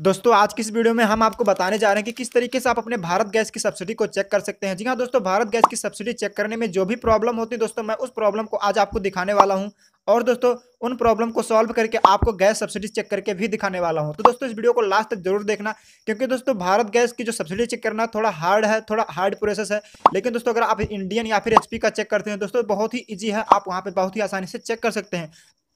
दोस्तों आज की इस वीडियो में हम आपको बताने जा रहे हैं कि किस तरीके से आप अपने भारत गैस की सब्सिडी को चेक कर सकते हैं जी हाँ दोस्तों भारत गैस की सब्सिडी चेक करने में जो भी प्रॉब्लम होती है दोस्तों मैं उस प्रॉब्लम को आज आपको दिखाने वाला हूँ और दोस्तों उन प्रॉब्लम को सॉल्व करके आपको गैस सब्सिडी चेक करके भी दिखाने वाला हूँ तो दोस्तों इस वीडियो को लास्ट तक जरूर देखना क्योंकि दोस्तों भारत गैस की जो सब्सिडी चेक करना थोड़ा हार्ड है थोड़ा हार्ड प्रोसेस है लेकिन दोस्तों अगर आप इंडियन या फिर एचपी का चेक करते हैं दोस्तों बहुत ही ईजी है आप वहाँ पर बहुत ही आसानी से चेक कर सकते हैं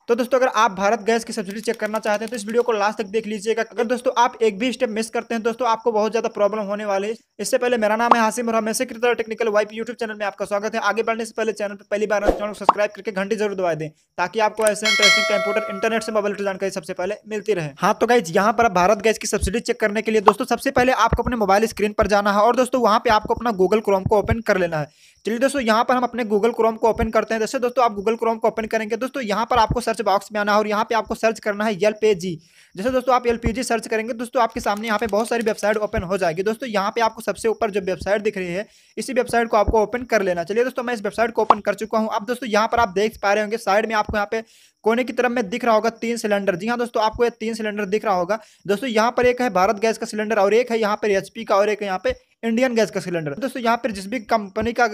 तो दोस्तों अगर आप भारत गैस की सब्सिडी चेक करना चाहते हैं तो इस वीडियो को लास्ट तक देख लीजिएगा अगर दोस्तों आप एक भी स्टेप मिस करते हैं दोस्तों आपको बहुत ज्यादा प्रॉब्लम होने वाली है इससे पहले मेरा नाम है हासिम और हमेशा की टेक्निकल वाइप यूट्यूब चैनल में आपका स्वागत है आगे बढ़ने से पहले चैनल पर पहली बार तो चैनल को सब्सक्राइब करके घंटी जरूर दवा दें ताकि आपको ऐसे इंटरेस्टिंग कंप्यूटर इंटरनेट से मोबाइल जानकारी सबसे पहले मिलती रहे हाँ तो गाइज यहाँ पर भारत गैस की सब्सिडी चेक करने के लिए दोस्तों सबसे पहले आपको अपने मोबाइल स्क्रीन पर जाना है और दोस्तों वहाँ पे आपको अपना गूगल क्रोम को ओपन कर लेना है चलिए दोस्तों यहाँ पर हम अपने गूगल क्रोम को ओपन करते हैं जैसे दोस्तों आप गूगल क्रोम को ओपन करेंगे दोस्तों यहाँ पर आपको सर्च बॉक्स में आना है और यहाँ पे आपको सर्च करना है एल जैसे दोस्तों आप एल सर्च करेंगे दोस्तों आपके सामने यहाँ पे बहुत सारी वेबसाइट ओपन हो जाएगी दोस्तों यहाँ पे आपको सबसे ऊपर जो वेबसाइट दिख रही है इसी वेबसाइट को आपको ओपन कर लेना चलिए दोस्तों मैं इस वेबसाइट को ओपन कर चुका हूँ अब दोस्तों यहाँ पर आप देख पा रहे होंगे साइड में आपको यहाँ पे कोने की तरफ में दिख रहा होगा तीन सिलेंडर जी हाँ दोस्तों आपको ये तीन सिलेंडर दिख रहा होगा दोस्तों यहाँ पर एक है भारत गैस का सिलेंडर और एक है यहाँ पर एचपी का और एक यहाँ पे इंडियन गैस का सिलेंडर दोस्तों यहाँ पर जिस भी कंपनी का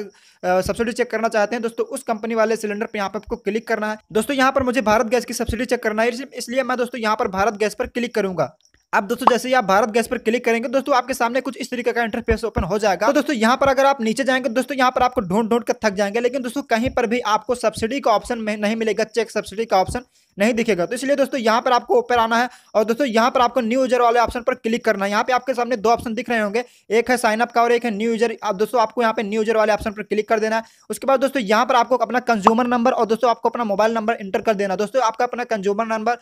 सब्सिडी चेक करना चाहते हैं दोस्तों उस कंपनी वाले सिलेंडर पर यहाँ पर आपको क्लिक करना है दोस्तों यहाँ पर मुझे भारत गैस की सब्सिडी चेक करना है इसलिए मैं दोस्तों यहाँ पर भारत गैस पर क्लिक करूंगा अब दोस्तों जैसे ही आप भारत गैस पर क्लिक करेंगे दोस्तों आपके सामने कुछ इस तरीके का इंटरफेस ओपन हो जाएगा तो दोस्तों यहाँ पर अगर आप नीचे जाएंगे दोस्तों यहाँ पर आपको ढूंढ ढूंढ कर थक जाएंगे लेकिन दोस्तों कहीं पर भी आपको सब्सिडी का ऑप्शन नहीं मिलेगा चेक सब्सिडी का ऑप्शन नहीं दिखेगा तो इसलिए दोस्तों यहाँ पर आपको ऊपर आना है और दोस्तों यहाँ पर आपको न्यू यूजर वाले ऑप्शन पर क्लिक करना है यहाँ पे आपके सामने दो ऑप्शन दिख रहे होंगे एक है साइनअप का और एक है न्यू यूजर आप दोस्तों आपको यहाँ पे न्यू यूजर वाले ऑप्शन पर क्लिक कर देना है उसके बाद दोस्तों यहाँ पर आपको अपना कंज्यूमर नंबर और दोस्तों आपको अपना मोबाइल नंबर इंटर कर देना दोस्तों आपका अपना कंज्यूमर नंबर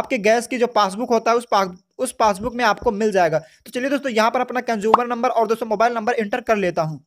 आपके गैस की जो पासबुक होता है उस उस पासबुक में आपको मिल जाएगा तो चलिए दोस्तों यहाँ पर अपना कंज्यूमर नंबर और दोस्तों मोबाइल नंबर एंटर कर लेता हूँ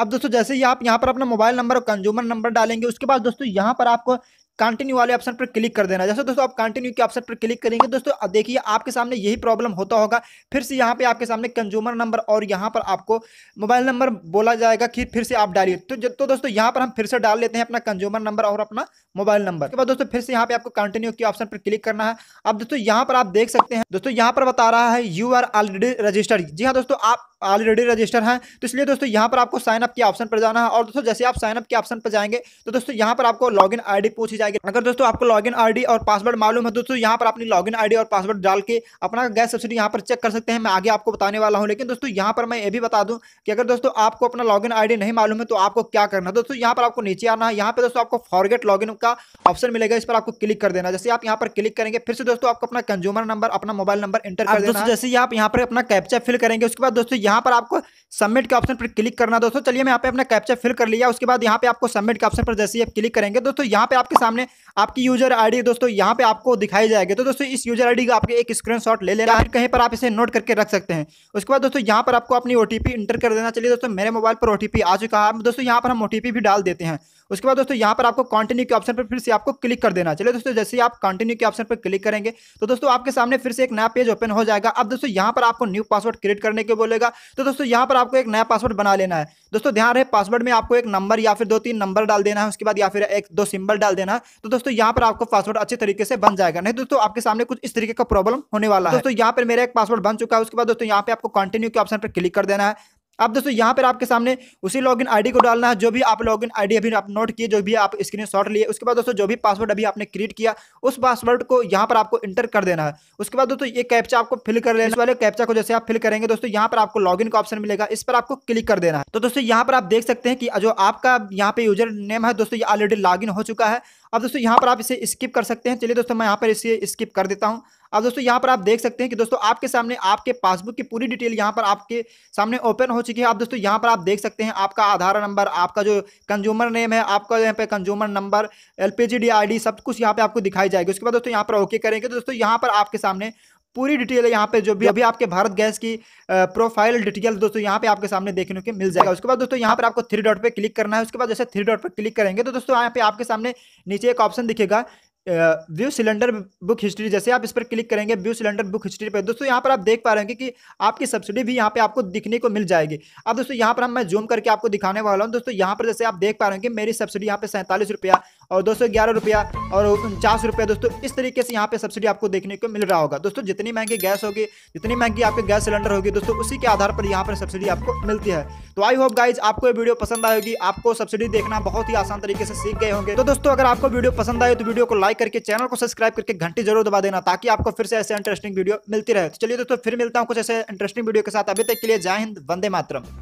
अब दोस्तों जैसे ही आप यहाँ पर अपना मोबाइल नंबर और कंज्यूमर नंबर डालेंगे उसके बाद दोस्तों यहाँ पर आपको कंटिन्यू वाले ऑप्शन पर क्लिक कर देना जैसे दोस्तों आप कंटिन्यू के ऑप्शन पर क्लिक करेंगे दोस्तों देखिए आपके सामने यही प्रॉब्लम होता होगा फिर से यहाँ पे आपके सामने कंज्यूमर नंबर और यहाँ पर आपको मोबाइल नंबर बोला जाएगा कि फिर से आप डालिए तो तो दोस्तों यहाँ पर हम फिर से डाल लेते हैं अपना कंज्यूमर नंबर और अपना मोबाइल नंबर के बाद दोस्तों फिर से यहाँ पे आपको कंटिन्यू के ऑप्शन पर क्लिक करना है अब दोस्तों यहाँ पर आप देख सकते हैं दोस्तों यहाँ पर बता रहा है यू आर ऑलरेडी रजिस्टर्ड जी हाँ दोस्तों आप ऑलरेडी रजिस्टर हैं तो इसलिए दोस्तों यहाँ पर आपको साइन अप के ऑप्शन पर जाना है और दोस्तों जैसे आप साइन अप के ऑप्शन पर जाएंगे तो दोस्तों यहाँ पर आपको लॉगिन इन पूछी जाएगी अगर दोस्तों आपको लॉग इन और पासवर्ड मालूम है दोस्तों यहाँ पर अपनी लॉग इन और पासवर्ड डाल के अपना गैस सब्सिडी यहाँ पर चेक कर सकते हैं मैं आगे आपको बताने वाला हूँ लेकिन दोस्तों यहाँ पर मैं ये भी बता दूँ कि अगर दोस्तों आपको अपना लॉग इन नहीं मालूम है तो आपको क्या करना है दोस्तों यहाँ पर आपको नीचे आना है यहाँ पर दोस्तों आपको फॉरगेट लॉग का ऑप्शन मिलेगा इस पर आपको क्लिक कर देना जैसे आप यहाँ पर क्लिक करेंगे फिर से दोस्तों आपको अपना कंज्यूमर नंबर अपना मोबाइल नंबर इंटर कर देना जैसे आप यहाँ पर अपना कैप्चा फिल करेंगे उसके बाद दोस्तों यहाँ पर आपको सबमिट के ऑप्शन पर क्लिक करना दोस्तों चलिए मैं यहाँ पे अपना कैप्चर फिल कर लिया उसके बाद यहाँ पे आपको सबमिट के ऑप्शन पर जैसे ही आप क्लिक करेंगे दोस्तों यहाँ पे आपके सामने आपकी यूजर आईडी दोस्तों यहाँ पे आपको दिखाई जाएगी तो दोस्तों इस यूजर आईडी का आपके एक स्क्रीनशॉट ले लेना है कहीं पर आप इसे नोट करके रख सकते हैं उसके बाद दोस्तों यहाँ पर आपको अपनी ओटीपी इंटर कर देना चलिए दोस्तों मेरे मोबाइल पर ओटीपी आ चुका है दोस्तों यहाँ पर हम ओटीपी भी डाल देते हैं उसके बाद दोस्तों यहाँ पर आपको कंटिन्यू के ऑप्शन पर फिर से आपको क्लिक कर देना चलिए दोस्तों जैसे आप कंटिन्यू के ऑप्शन पर क्लिक करेंगे तो दोस्तों आपके सामने फिर से एक नया पेज ओपन हो जाएगा अब दोस्तों यहाँ पर आपको न्यू पासवर्ड क्रिएट करने के बोलेगा तो दोस्तों यहाँ पर आपको एक नया पासवर्ड बना लेना है दोस्तों ध्यान रहे पासवर्ड में आपको एक नंबर या फिर दो तीन नंबर डाल देना है उसके बाद या फिर एक दो सिंबल डाल देना है तो दोस्तों यहाँ पर आपको पासवर्ड अच्छे तरीके से बन जाएगा नहीं दोस्तों आपके सामने कुछ इस तरीके का प्रॉब्लम होने वाला है दोस्तों यहाँ पर मेरा एक पासवर्ड बन चुका है उसके बाद दोस्तों यहाँ पे आपको कंटिन्यू के ऑप्शन पर क्लिक कर देना है अब दोस्तों यहाँ पर आपके सामने उसी लॉगिन आईडी को डालना है जो भी आप लॉगिन आईडी अभी आप नोट किए जो भी आप स्क्रीन शॉट लिए उसके बाद दोस्तों जो भी पासवर्ड अभी आपने क्रिएट किया उस पासवर्ड को यहाँ पर आपको इंटर कर देना है उसके बाद दोस्तों ये कैप्चा आपको फिल कर लेना वाले कैप्चा को जैसे आप फिल करेंगे दोस्तों यहाँ पर आपको लॉग का ऑप्शन मिलेगा इस पर आपको क्लिक कर देना है तो दोस्तों यहाँ पर आप देख सकते हैं कि जो आपका यहाँ पे यूजर नेम है दोस्तों ये ऑलरेडी लॉग हो चुका है अब दोस्तों यहाँ पर आप इसे स्किप कर सकते हैं चलिए दोस्तों मैं यहाँ पर इसे स्किप कर देता हूँ अब दोस्तों यहाँ पर आप देख सकते हैं कि दोस्तों आपके सामने आपके पासबुक की पूरी डिटेल यहाँ पर आपके सामने ओपन हो चुकी है आप दोस्तों यहाँ पर आप देख सकते हैं आपका आधार नंबर आपका जो कंज्यूमर नेम है आपका यहाँ पे कंज्यूमर नंबर एल पी सब कुछ यहाँ पर आपको दिखाई जाएगी उसके बाद दोस्तों यहाँ पर ओके करेंगे तो दोस्तों यहाँ पर आपके सामने पूरी डिटेल है यहाँ पे जो भी अभी आपके भारत गैस की प्रोफाइल डिटेल दोस्तों यहाँ पे आपके सामने देखने को मिल जाएगा उसके बाद दोस्तों यहाँ पर आपको थ्री डॉट पे क्लिक करना है उसके बाद जैसे थ्री डॉट पे क्लिक करेंगे तो दोस्तों यहाँ पे आपके सामने नीचे एक ऑप्शन दिखेगा व्यू सिलेंडर बुक हिस्ट्री जैसे आप इस पर क्लिक करेंगे व्यू सिलेंडर बुक हिस्ट्री पर दोस्तों यहाँ पर आप देख पा रहे होंगे कि आपकी सब्सिडी भी यहाँ पे आपको दिखने को मिल जाएगी अब दोस्तों यहाँ पर हम मैं जूम करके आपको दिखाने वाला हूँ दोस्तों यहाँ पर जैसे आप देख पा रहे हैं कि मेरी सब्सिडी यहाँ पे सैंतालीस रुपया और दो रुपया और उनचास रुपया दोस्तों इस तरीके से यहाँ पे सब्सिडी आपको देखने को मिल रहा होगा दोस्तों जितनी महंगी गैस होगी जितनी महंगी आपके गैस सिलेंडर होगी दोस्तों उसी के आधार पर यहाँ पर सब्सिडी आपको मिलती है तो आई होप गाइज आपको ये वीडियो पसंद आएगी आपको सब्सिडी देखना बहुत ही आसान तरीके से सीख गए होंगे तो दोस्तों अगर आपको वीडियो पसंद आए तो वीडियो को लाइक करके चैनल को सब्सक्राइब करके घंटी जरूर दबा देना ताकि आपको फिर से ऐसे इंटरेस्टिंग वीडियो मिलती रहे तो चलिए दोस्तों फिर मिलता हूँ कुछ ऐसे इंटरेस्टिंग वीडियो के साथ अभी तक के लिए जय हिंद वंदे मातरम